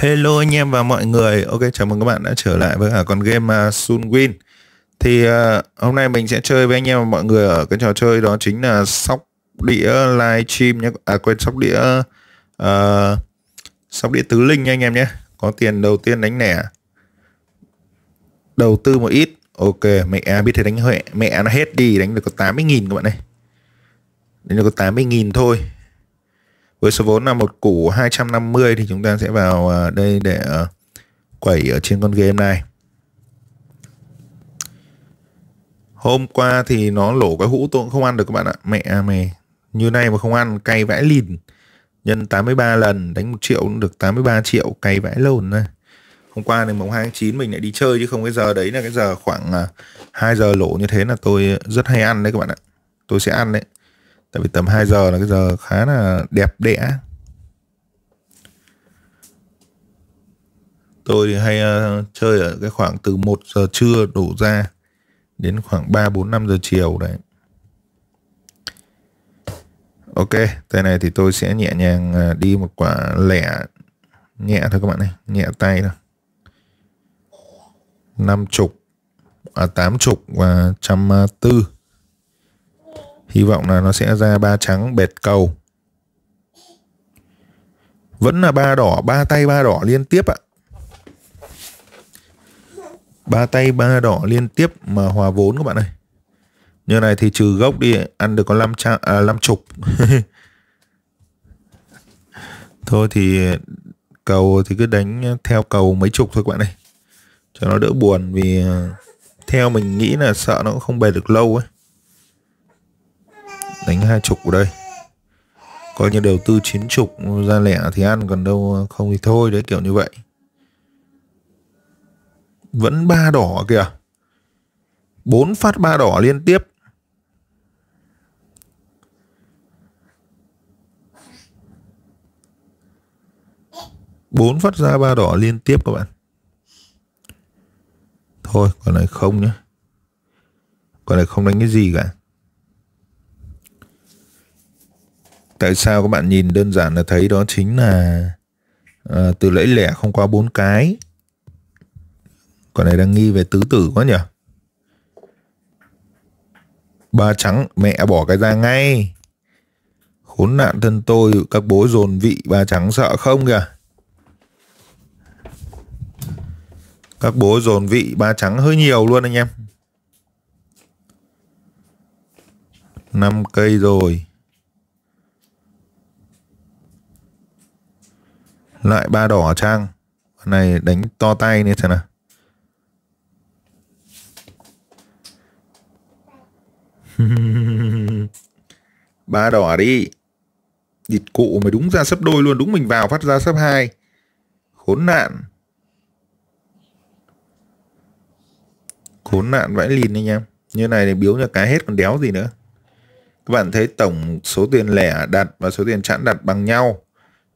Hello anh em và mọi người. Ok, chào mừng các bạn đã trở lại với cả con game uh, à, Sunwin. Thì uh, hôm nay mình sẽ chơi với anh em và mọi người ở cái trò chơi đó chính là sóc đĩa live stream nhé. À quên sóc đĩa uh, sóc đĩa tứ linh nha anh em nhé. Có tiền đầu tiên đánh nẻ. Đầu tư một ít. Ok, mẹ biết thế đánh huệ, mẹ nó hết đi, đánh được có 80.000 các bạn này. Đánh được có 80.000 thôi. Với số vốn là một củ 250 thì chúng ta sẽ vào à, đây để à, quẩy ở trên con game này. Hôm qua thì nó lổ cái hũ tôi cũng không ăn được các bạn ạ. Mẹ à, mày, như này mà không ăn cay vãi lìn. Nhân 83 lần, đánh 1 triệu cũng được 83 triệu, cay vãi lồn này. Hôm qua thì mùng 2 tháng 9 mình lại đi chơi chứ không cái giờ đấy là cái giờ khoảng 2 giờ lỗ như thế là tôi rất hay ăn đấy các bạn ạ. Tôi sẽ ăn đấy tại vì tầm 2 giờ là cái giờ khá là đẹp đẽ tôi thì hay uh, chơi ở cái khoảng từ 1 giờ trưa đổ ra đến khoảng 3 4 5 giờ chiều đấy. Ok, tay này thì tôi sẽ nhẹ nhàng ờ, đi một quả lẻ nhẹ thôi các bạn này, nhẹ tay thôi. 50 à 80 và 140 hy vọng là nó sẽ ra ba trắng bệt cầu vẫn là ba đỏ ba tay ba đỏ liên tiếp ạ ba tay ba đỏ liên tiếp mà hòa vốn các bạn ơi như này thì trừ gốc đi ăn được có 5 trăm à, 5 chục thôi thì cầu thì cứ đánh theo cầu mấy chục thôi các bạn ơi cho nó đỡ buồn vì à, theo mình nghĩ là sợ nó cũng không bền được lâu ấy đánh hai chục ở đây coi như đầu tư chín chục ra lẻ thì ăn còn đâu không thì thôi đấy kiểu như vậy vẫn ba đỏ kìa bốn phát ba đỏ liên tiếp bốn phát ra ba đỏ liên tiếp các bạn thôi còn này không nhé còn này không đánh cái gì cả tại sao các bạn nhìn đơn giản là thấy đó chính là à, từ lẫy lẻ không qua bốn cái còn này đang nghi về tứ tử quá nhỉ ba trắng mẹ bỏ cái ra ngay khốn nạn thân tôi các bố dồn vị ba trắng sợ không kìa các bố dồn vị ba trắng hơi nhiều luôn anh em năm cây rồi lại ba đỏ trang này đánh to tay như thế nào ba đỏ đi địt cụ mày đúng ra sấp đôi luôn đúng mình vào phát ra sấp hai khốn nạn khốn nạn vãi lìn anh em như này thì biếu nhà cái hết còn đéo gì nữa các bạn thấy tổng số tiền lẻ đặt và số tiền chẵn đặt bằng nhau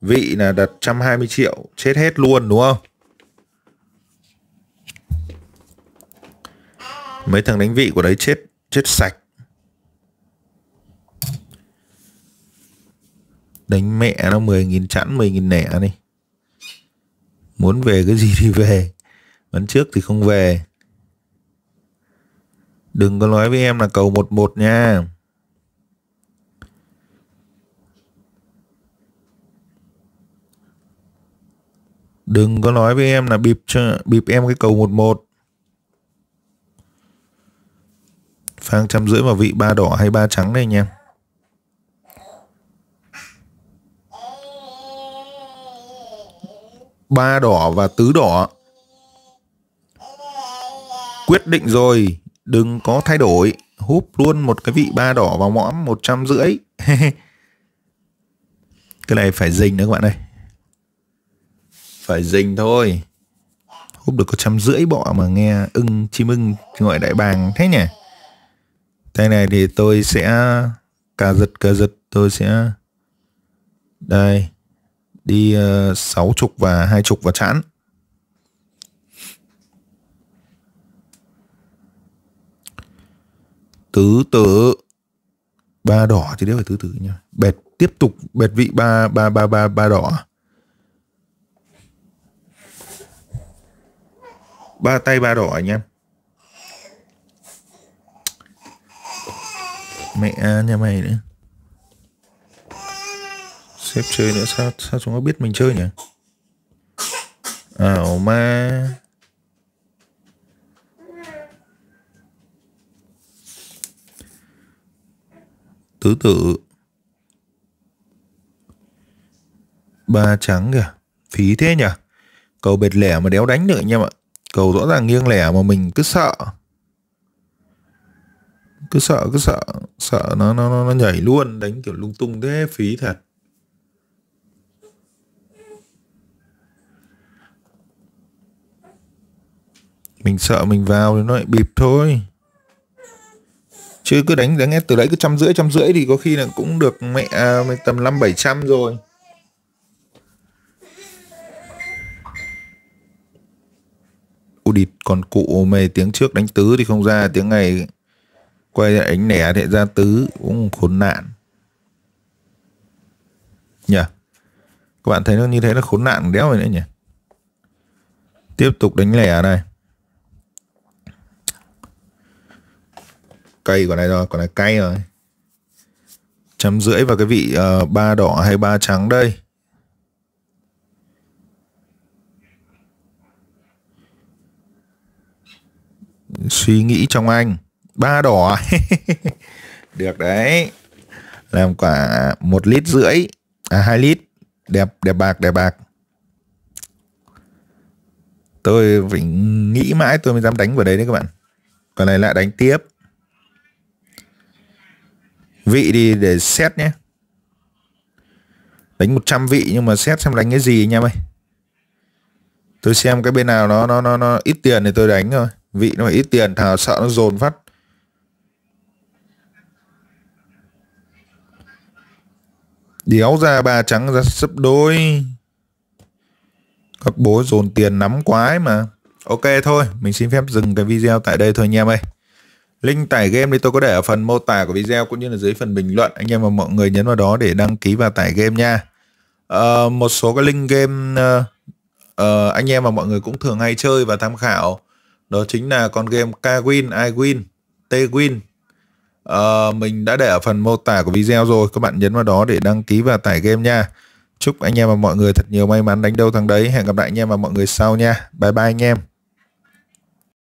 vị là đặt 120 triệu chết hết luôn đúng không mấy thằng đánh vị của đấy chết chết sạch đánh mẹ nó 10.000 chẵn 10.000 nẻ đi muốn về cái gì thì về ván trước thì không về đừng có nói với em là cầu 11 nha Đừng có nói với em là bịp cho bịp em cái cầu 1-1. Phang trăm rưỡi vào vị ba đỏ hay ba trắng đây anh em. Ba đỏ và tứ đỏ. Quyết định rồi, đừng có thay đổi. Húp luôn một cái vị ba đỏ vào mõm một trăm rưỡi. Cái này phải dình nữa các bạn ơi phải dình thôi húp được có trăm rưỡi bọ mà nghe ưng chim ưng gọi đại bàng thế nhỉ tay này thì tôi sẽ cà giật cà giật tôi sẽ đây đi ờ, sáu uh, chục và hai chục và chẵn tứ tử ba đỏ thì đéo phải tứ tử nha bẹt tiếp tục bẹt vị ba ba ba ba ba đỏ ba tay ba đỏ anh em mẹ à, nhà mày nữa xếp chơi nữa sao sao chúng nó biết mình chơi nhỉ ảo ma tứ tự ba trắng kìa phí thế nhỉ cầu bệt lẻ mà đéo đánh nữa anh em ạ cầu rõ ràng nghiêng lẻ mà mình cứ sợ cứ sợ cứ sợ sợ nó nó nó nhảy luôn đánh kiểu lung tung thế phí thật mình sợ mình vào thì nó lại bịp thôi chứ cứ đánh đánh từ đấy cứ trăm rưỡi trăm rưỡi thì có khi là cũng được mẹ à, tầm năm bảy trăm rồi u địt còn cụ mày tiếng trước đánh tứ thì không ra tiếng này quay lại đánh nẻ thì ra tứ cũng khốn nạn nhỉ các bạn thấy nó như thế là khốn nạn đéo rồi nữa nhỉ tiếp tục đánh lẻ này cây của này rồi còn này cay rồi chấm rưỡi vào cái vị uh, ba đỏ hay ba trắng đây suy nghĩ trong anh ba đỏ à? được đấy làm quả một lít rưỡi à hai lít đẹp đẹp bạc đẹp bạc tôi phải nghĩ mãi tôi mới dám đánh vào đấy đấy các bạn còn này lại đánh tiếp vị đi để xét nhé đánh 100 vị nhưng mà xét xem đánh cái gì nha em ơi tôi xem cái bên nào nó nó nó, nó ít tiền thì tôi đánh thôi vị nó ít tiền thảo sợ nó dồn phát đéo ra ba trắng ra sấp đôi các bố dồn tiền nắm quái mà ok thôi mình xin phép dừng cái video tại đây thôi anh em ơi link tải game thì tôi có để ở phần mô tả của video cũng như là dưới phần bình luận anh em và mọi người nhấn vào đó để đăng ký và tải game nha uh, một số cái link game uh, uh, anh em và mọi người cũng thường hay chơi và tham khảo đó chính là con game Kwin, iWin, Twin. À, ờ, mình đã để ở phần mô tả của video rồi, các bạn nhấn vào đó để đăng ký và tải game nha. Chúc anh em và mọi người thật nhiều may mắn đánh đâu thằng đấy. Hẹn gặp lại anh em và mọi người sau nha. Bye bye anh em.